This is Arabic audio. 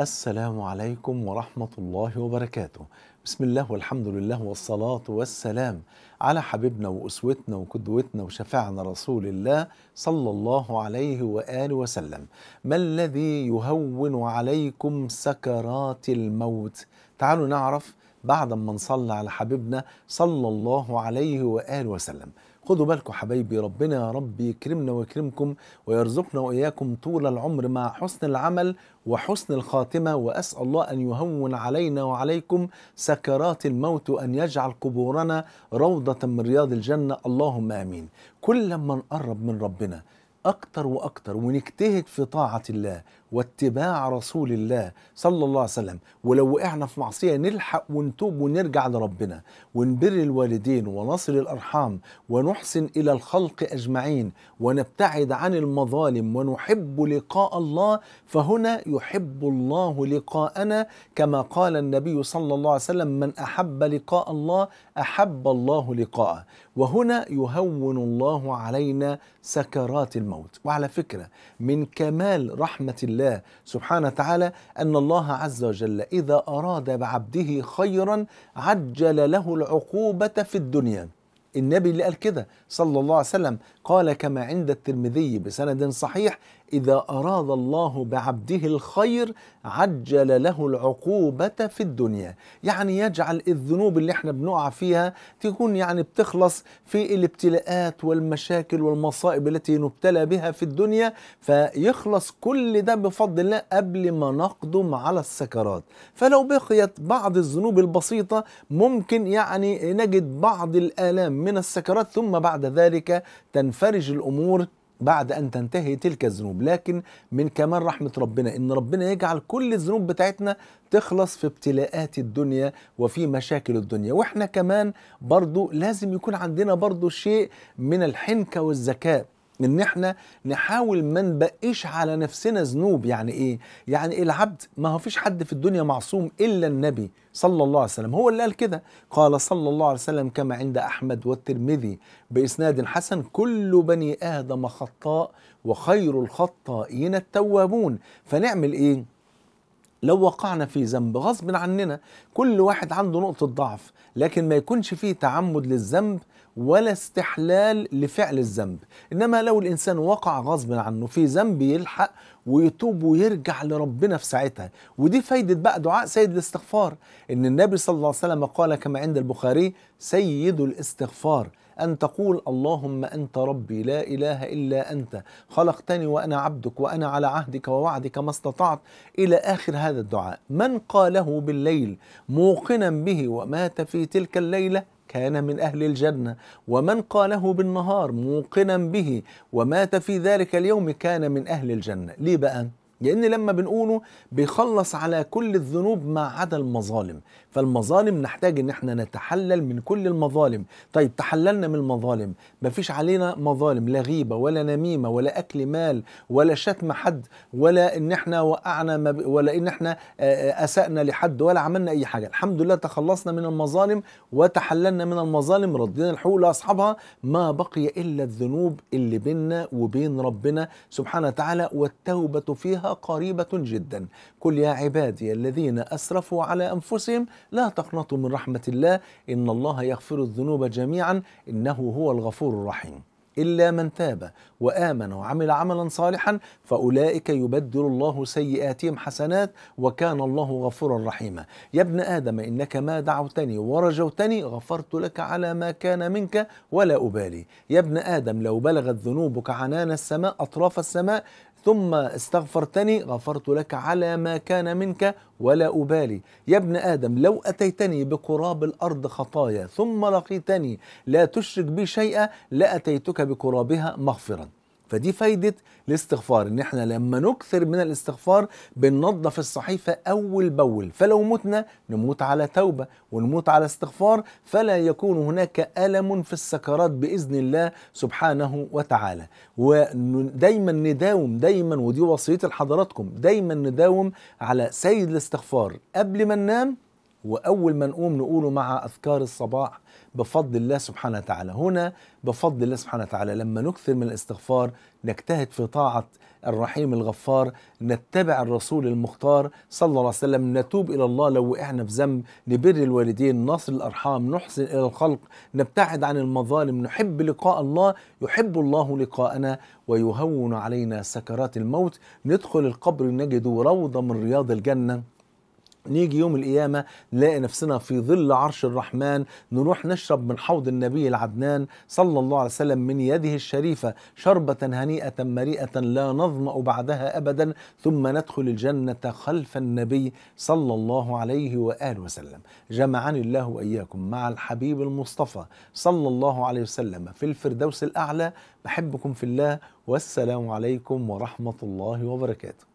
السلام عليكم ورحمة الله وبركاته بسم الله والحمد لله والصلاة والسلام على حبيبنا وأسوتنا وقدوتنا وشفاعنا رسول الله صلى الله عليه وآله وسلم ما الذي يهون عليكم سكرات الموت تعالوا نعرف بعد ما نصلي على حبيبنا صلى الله عليه وآله وسلم خدوا بالكم حبايبي ربنا يا رب يكرمنا ويكرمكم ويرزقنا واياكم طول العمر مع حسن العمل وحسن الخاتمه واسال الله ان يهون علينا وعليكم سكرات الموت وان يجعل قبورنا روضه من رياض الجنه اللهم امين كل ما نقرب من ربنا اكتر واكتر ونجتهد في طاعه الله واتباع رسول الله صلى الله عليه وسلم ولو وقعنا في معصية نلحق ونتوب ونرجع لربنا ونبر الوالدين ونصل الأرحام ونحسن إلى الخلق أجمعين ونبتعد عن المظالم ونحب لقاء الله فهنا يحب الله لقاءنا كما قال النبي صلى الله عليه وسلم من أحب لقاء الله أحب الله لقاءه وهنا يهون الله علينا سكرات الموت وعلى فكرة من كمال رحمة الله الله سبحانه وتعالى أن الله عز وجل إذا أراد بعبده خيرا عجل له العقوبة في الدنيا النبي اللي قال كده صلى الله عليه وسلم قال كما عند الترمذي بسند صحيح إذا أراد الله بعبده الخير عجل له العقوبة في الدنيا يعني يجعل الذنوب اللي احنا بنقع فيها تكون يعني بتخلص في الابتلاءات والمشاكل والمصائب التي نبتلى بها في الدنيا فيخلص كل ده بفضل الله قبل ما نقدم على السكرات فلو بقيت بعض الذنوب البسيطة ممكن يعني نجد بعض الآلام من السكرات ثم بعد ذلك تنفرج الأمور بعد أن تنتهي تلك الذنوب لكن من كمال رحمة ربنا إن ربنا يجعل كل الذنوب بتاعتنا تخلص في ابتلاءات الدنيا وفي مشاكل الدنيا وإحنا كمان برضو لازم يكون عندنا برضو شيء من الحنكة والذكاء ان احنا نحاول ما نبقيش على نفسنا ذنوب يعني ايه يعني العبد ما هو فيش حد في الدنيا معصوم الا النبي صلى الله عليه وسلم هو اللي قال كده قال صلى الله عليه وسلم كما عند احمد والترمذي باسناد حسن كل بني ادم خطاء وخير الخطائين التوابون فنعمل ايه لو وقعنا في ذنب غصب عننا كل واحد عنده نقطة ضعف لكن ما يكونش فيه تعمد للذنب ولا استحلال لفعل الذنب إنما لو الإنسان وقع غصب عنه في ذنب يلحق ويتوب ويرجع لربنا في ساعتها ودي فايدة بقى دعاء سيد الاستغفار إن النبي صلى الله عليه وسلم قال كما عند البخاري سيد الاستغفار أن تقول اللهم أنت ربي لا إله إلا أنت خلقتني وأنا عبدك وأنا على عهدك ووعدك ما استطعت إلى آخر هذا الدعاء من قاله بالليل موقنا به ومات في تلك الليلة كان من أهل الجنة ومن قاله بالنهار موقنا به ومات في ذلك اليوم كان من أهل الجنة ليه بقى؟ لأن لما بنقوله بيخلص على كل الذنوب ما عدا المظالم فالمظالم نحتاج إن احنا نتحلل من كل المظالم طيب تحللنا من المظالم مفيش علينا مظالم لا غيبة ولا نميمة ولا أكل مال ولا شتم حد ولا إن احنا وقعنا مب... ولا إن احنا أسأنا لحد ولا عملنا أي حاجة الحمد لله تخلصنا من المظالم وتحللنا من المظالم ردينا الحقوق لأصحابها ما بقي إلا الذنوب اللي بيننا وبين ربنا سبحانه وتعالى والتوبة فيها قريبة جدا قل يا عبادي الذين أسرفوا على أنفسهم لا تقنطوا من رحمة الله إن الله يغفر الذنوب جميعا إنه هو الغفور الرحيم إلا من تاب وآمن وعمل عملا صالحا فأولئك يبدل الله سيئاتهم حسنات وكان الله غفورا رحيما يا ابن آدم إنك ما دعوتني ورجوتني غفرت لك على ما كان منك ولا أبالي يا ابن آدم لو بلغت ذنوبك عنان السماء أطراف السماء ثم استغفرتني غفرت لك على ما كان منك ولا أبالي يا ابن آدم لو أتيتني بقراب الأرض خطايا ثم لقيتني لا تشرك بي شيئا لأتيتك بقرابها مغفرا فدي فايدة الاستغفار ان احنا لما نكثر من الاستغفار بننظف الصحيفة اول باول فلو متنا نموت على توبة ونموت على استغفار فلا يكون هناك ألم في السكرات بإذن الله سبحانه وتعالى ودايما نداوم دايما ودي وصيتي لحضراتكم دايما نداوم على سيد الاستغفار قبل ما ننام وأول ما نقوم نقوله مع أذكار الصباح بفضل الله سبحانه وتعالى هنا بفضل الله سبحانه وتعالى لما نكثر من الاستغفار نجتهد في طاعة الرحيم الغفار نتبع الرسول المختار صلى الله عليه وسلم نتوب إلى الله لو وقعنا في ذنب نبر الوالدين نصل الأرحام نحسن إلى الخلق نبتعد عن المظالم نحب لقاء الله يحب الله لقاءنا ويهون علينا سكرات الموت ندخل القبر نجد روضة من رياض الجنة نيجي يوم القيامة نلاقي نفسنا في ظل عرش الرحمن نروح نشرب من حوض النبي العدنان صلى الله عليه وسلم من يده الشريفة شربة هنيئة مريئة لا نظمأ بعدها أبدا ثم ندخل الجنة خلف النبي صلى الله عليه وآله وسلم جمعني الله وإياكم مع الحبيب المصطفى صلى الله عليه وسلم في الفردوس الأعلى بحبكم في الله والسلام عليكم ورحمة الله وبركاته